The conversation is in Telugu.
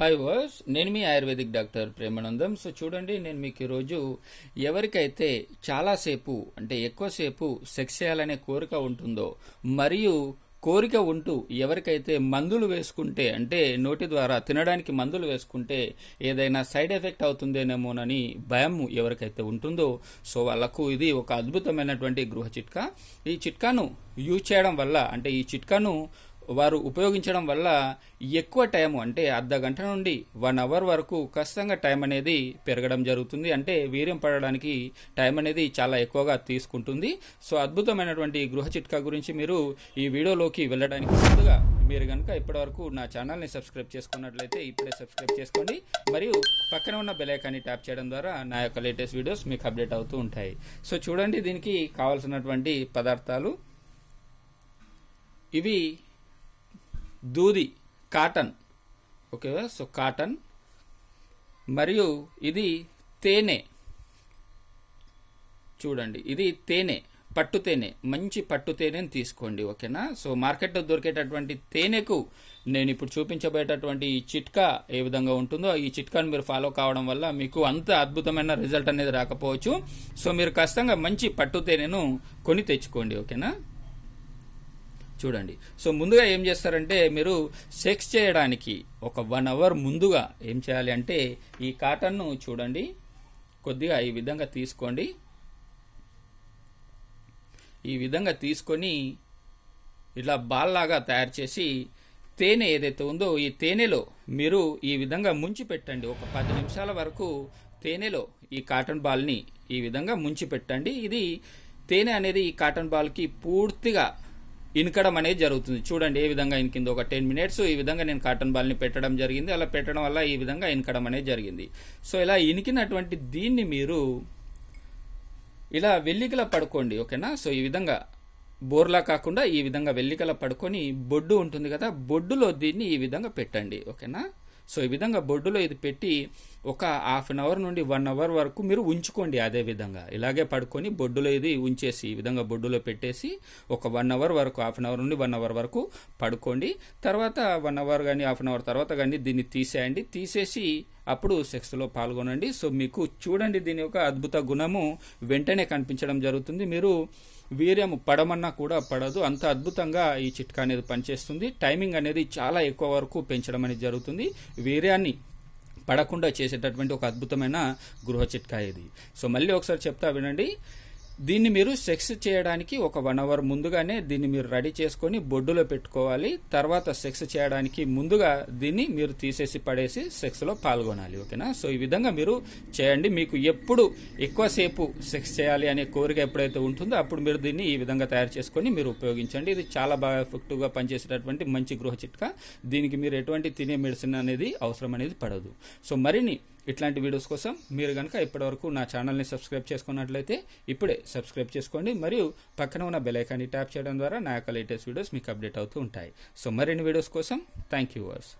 హాయ్ వాస్ నేను మీ ఆయుర్వేదిక్ డాక్టర్ ప్రేమానందం సో చూడండి నేను మీకు ఈరోజు ఎవరికైతే చాలాసేపు అంటే ఎక్కువసేపు సెక్స్ చేయాలనే కోరిక ఉంటుందో మరియు కోరిక ఉంటూ ఎవరికైతే మందులు వేసుకుంటే అంటే నోటి ద్వారా తినడానికి మందులు వేసుకుంటే ఏదైనా సైడ్ ఎఫెక్ట్ అవుతుందేనేమోనని భయం ఎవరికైతే ఉంటుందో సో వాళ్ళకు ఇది ఒక అద్భుతమైనటువంటి గృహ చిట్కా ఈ చిట్కాను యూజ్ చేయడం వల్ల అంటే ఈ చిట్కాను వారు ఉపయోగించడం వల్ల ఎక్కువ టైం అంటే అర్ధ గంట నుండి వన్ అవర్ వరకు ఖచ్చితంగా టైం అనేది పెరగడం జరుగుతుంది అంటే వీర్యం పడడానికి టైం అనేది చాలా ఎక్కువగా తీసుకుంటుంది సో అద్భుతమైనటువంటి గృహ చిట్కా గురించి మీరు ఈ వీడియోలోకి వెళ్ళడానికి ముందుగా మీరు కనుక ఇప్పటివరకు నా ఛానల్ని సబ్స్క్రైబ్ చేసుకున్నట్లయితే ఇప్పుడే సబ్స్క్రైబ్ చేసుకోండి మరియు పక్కన ఉన్న బెలైకాన్ని ట్యాప్ చేయడం ద్వారా నా యొక్క లేటెస్ట్ వీడియోస్ మీకు అప్డేట్ అవుతూ ఉంటాయి సో చూడండి దీనికి కావాల్సినటువంటి పదార్థాలు ఇవి దూది కాటన్ ఓకే సో కాటన్ మరియు ఇది తేనె చూడండి ఇది తేనె పట్టు తేనె మంచి పట్టు తేనెని తీసుకోండి ఓకేనా సో మార్కెట్లో దొరికేటటువంటి తేనెకు నేను ఇప్పుడు చూపించబోయేటటువంటి ఈ చిట్కా ఏ విధంగా ఉంటుందో ఈ చిట్కాను మీరు ఫాలో కావడం వల్ల మీకు అంత అద్భుతమైన రిజల్ట్ అనేది రాకపోవచ్చు సో మీరు ఖచ్చితంగా మంచి పట్టు తేనెను కొని తెచ్చుకోండి ఓకేనా చూడండి సో ముందుగా ఏం చేస్తారంటే మీరు సెక్స్ చేయడానికి ఒక వన్ అవర్ ముందుగా ఏం చేయాలి అంటే ఈ కాటన్ను చూడండి కొద్దిగా ఈ విధంగా తీసుకోండి ఈ విధంగా తీసుకొని ఇలా బాల్లాగా తయారు చేసి తేనె ఏదైతే ఉందో ఈ తేనెలో మీరు ఈ విధంగా ముంచి పెట్టండి ఒక పది నిమిషాల వరకు తేనెలో ఈ కాటన్ బాల్ని ఈ విధంగా ముంచి పెట్టండి ఇది తేనె అనేది ఈ కాటన్ బాల్కి పూర్తిగా ఇన్కడం అనేది జరుగుతుంది చూడండి ఏ విధంగా ఇనికిందో ఒక టెన్ మినిట్స్ ఈ విధంగా నేను కాటన్ బాల్ని పెట్టడం జరిగింది అలా పెట్టడం వల్ల ఈ విధంగా ఇనకడం అనేది జరిగింది సో ఇలా ఇనికినటువంటి దీన్ని మీరు ఇలా వెల్లికల పడుకోండి ఓకేనా సో ఈ విధంగా బోర్లా కాకుండా ఈ విధంగా వెల్లికల పడుకొని బొడ్డు ఉంటుంది కదా బొడ్డులో దీన్ని ఈ విధంగా పెట్టండి ఓకేనా సో ఈ విధంగా బొడ్డులో ఇది పెట్టి ఒక హాఫ్ అన్ అవర్ నుండి వన్ అవర్ వరకు మీరు ఉంచుకోండి అదే విధంగా ఇలాగే పడుకొని బొడ్డులో ఇది ఉంచేసి ఈ విధంగా బొడ్డులో పెట్టేసి ఒక వన్ అవర్ వరకు హాఫ్ అన్ అవర్ నుండి వన్ అవర్ వరకు పడుకోండి తర్వాత వన్ అవర్ కానీ హాఫ్ అన్ అవర్ తర్వాత కానీ దీన్ని తీసేయండి తీసేసి అప్పుడు సెక్స్లో పాల్గొనండి సో మీకు చూడండి దీని యొక్క అద్భుత గుణము వెంటనే కనిపించడం జరుగుతుంది మీరు వీర్యం పడమన్నా కూడా పడదు అంత అద్భుతంగా ఈ చిట్కా అనేది పనిచేస్తుంది టైమింగ్ అనేది చాలా ఎక్కువ వరకు పెంచడం అనేది జరుగుతుంది వీర్యాన్ని పడకుండా చేసేటటువంటి ఒక అద్భుతమైన గృహ చిట్కా ఇది సో మళ్ళీ ఒకసారి చెప్తా వినండి దీన్ని మీరు సెక్స్ చేయడానికి ఒక వన్ అవర్ ముందుగానే దీన్ని మీరు రెడీ చేసుకొని బొడ్డులో పెట్టుకోవాలి తర్వాత సెక్స్ చేయడానికి ముందుగా దీన్ని మీరు తీసేసి పడేసి సెక్స్లో పాల్గొనాలి ఓకేనా సో ఈ విధంగా మీరు చేయండి మీకు ఎప్పుడు ఎక్కువసేపు సెక్స్ చేయాలి అనే కోరిక ఎప్పుడైతే ఉంటుందో అప్పుడు మీరు దీన్ని ఈ విధంగా తయారు చేసుకొని మీరు ఉపయోగించండి ఇది చాలా బాగా ఎఫెక్టివ్గా పనిచేసేటటువంటి మంచి గృహ చిట్కా దీనికి మీరు ఎటువంటి తినే మెడిసిన్ అనేది అవసరం అనేది పడదు సో మరిన్ని ఇట్లాంటి వీడియోస్ కోసం మీరు కనుక ఇప్పటివరకు నా ఛానల్ని సబ్స్క్రైబ్ చేసుకున్నట్లయితే ఇప్పుడే సబ్స్క్రైబ్ చేసుకోండి మరియు పక్కన ఉన్న బెలైకాన్ని ట్యాప్ చేయడం ద్వారా నా యొక్క లేటెస్ట్ వీడియోస్ మీకు అప్డేట్ అవుతూ ఉంటాయి సో మరిన్ని వీడియోస్ కోసం థ్యాంక్ యూ వర్స్